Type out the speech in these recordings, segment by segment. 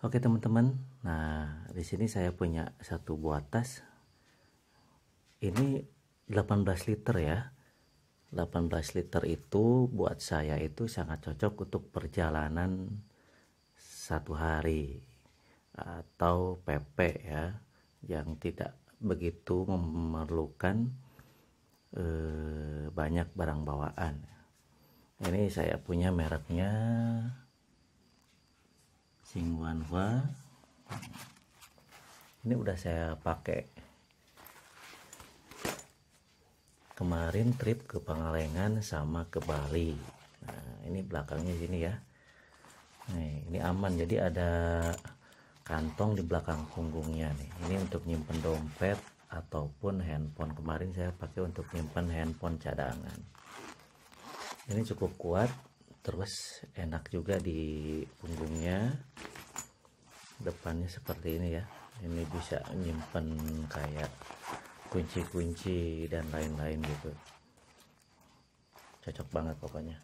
Oke teman-teman, nah di sini saya punya satu buah tas. Ini 18 liter ya. 18 liter itu buat saya itu sangat cocok untuk perjalanan satu hari atau PP ya yang tidak begitu memerlukan eh, banyak barang bawaan. Ini saya punya mereknya Xinguanhua ini udah saya pakai kemarin trip ke Pangalengan sama ke Bali nah ini belakangnya sini ya nih ini aman jadi ada kantong di belakang punggungnya nih ini untuk nyimpen dompet ataupun handphone kemarin saya pakai untuk nyimpen handphone cadangan ini cukup kuat terus enak juga di punggungnya depannya seperti ini ya ini bisa nyimpen kayak kunci-kunci dan lain-lain gitu cocok banget pokoknya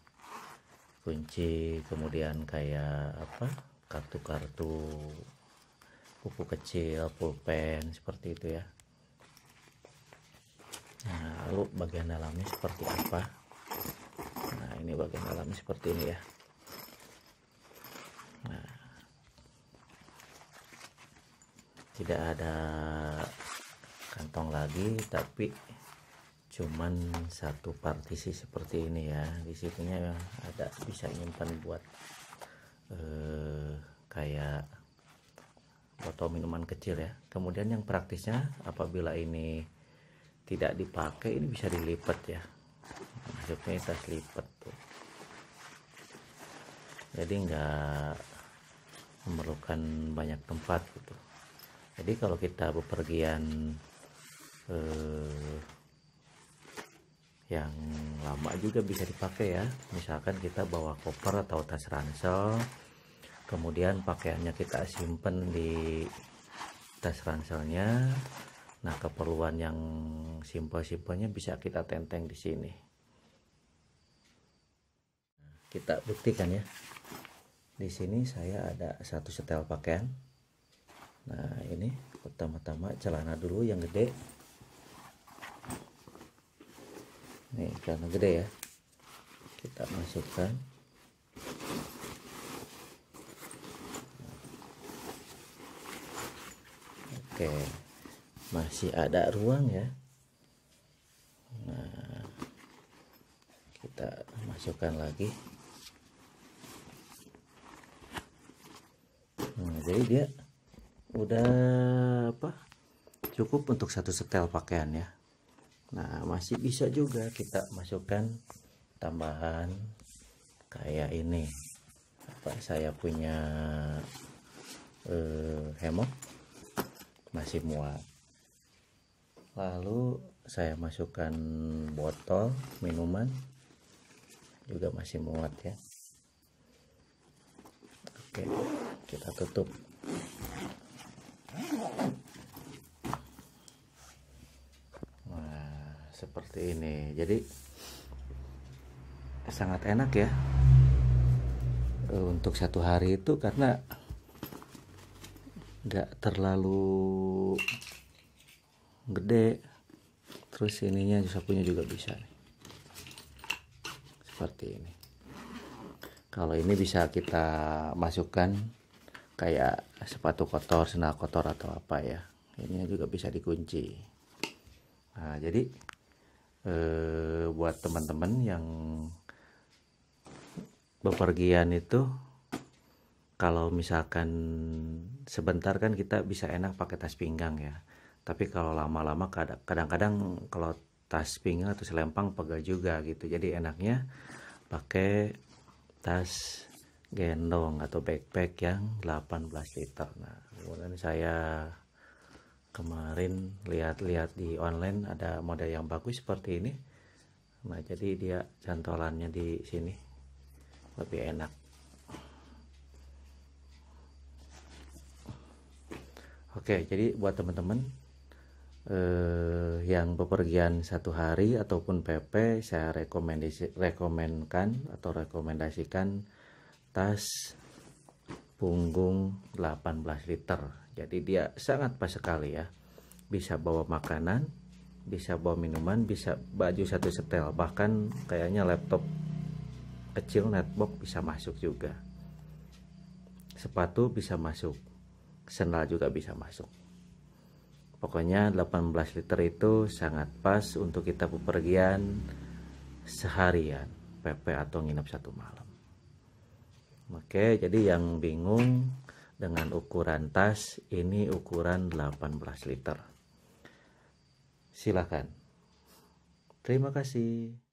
kunci kemudian kayak apa kartu-kartu buku kecil pulpen seperti itu ya nah lalu bagian dalamnya seperti apa ini bagian dalam seperti ini ya nah, tidak ada kantong lagi tapi cuman satu partisi seperti ini ya Di disitunya ada bisa nyimpan buat eh, kayak botol minuman kecil ya kemudian yang praktisnya apabila ini tidak dipakai ini bisa dilipat ya maksudnya kita lipat tuh jadi nggak memerlukan banyak tempat gitu jadi kalau kita bepergian eh, yang lama juga bisa dipakai ya misalkan kita bawa koper atau tas ransel kemudian pakaiannya kita simpen di tas ranselnya nah keperluan yang simpel-simpelnya bisa kita tenteng di sini kita buktikan ya di sini saya ada satu setel pakaian nah ini pertama-tama celana dulu yang gede nih celana gede ya kita masukkan oke masih ada ruang ya nah kita masukkan lagi teman jadi dia udah apa cukup untuk satu setel pakaian ya nah masih bisa juga kita masukkan tambahan kayak ini apa saya punya eh, hemok masih muat lalu saya masukkan botol minuman juga masih muat ya oke kita tutup nah seperti ini jadi sangat enak ya e, untuk satu hari itu karena nggak terlalu gede terus ininya sapunya juga bisa seperti ini kalau ini bisa kita masukkan kayak sepatu kotor senar kotor atau apa ya ini juga bisa dikunci nah jadi eh, buat teman-teman yang bepergian itu kalau misalkan sebentar kan kita bisa enak pakai tas pinggang ya tapi kalau lama-lama kadang-kadang kalau tas pinggang atau selempang pegal juga gitu jadi enaknya pakai tas gendong atau backpack yang 18 liter. Nah, kemudian saya kemarin lihat-lihat di online ada model yang bagus seperti ini. Nah, jadi dia cantolannya di sini lebih enak. Oke, jadi buat teman-teman eh, yang bepergian satu hari ataupun PP saya rekomendasi rekomendasikan atau rekomendasikan tas punggung 18 liter jadi dia sangat pas sekali ya bisa bawa makanan bisa bawa minuman bisa baju satu setel bahkan kayaknya laptop kecil netbook bisa masuk juga sepatu bisa masuk sendal juga bisa masuk Pokoknya 18 liter itu sangat pas untuk kita bepergian seharian PP atau nginep satu malam. Oke, jadi yang bingung dengan ukuran tas ini ukuran 18 liter. Silakan. Terima kasih.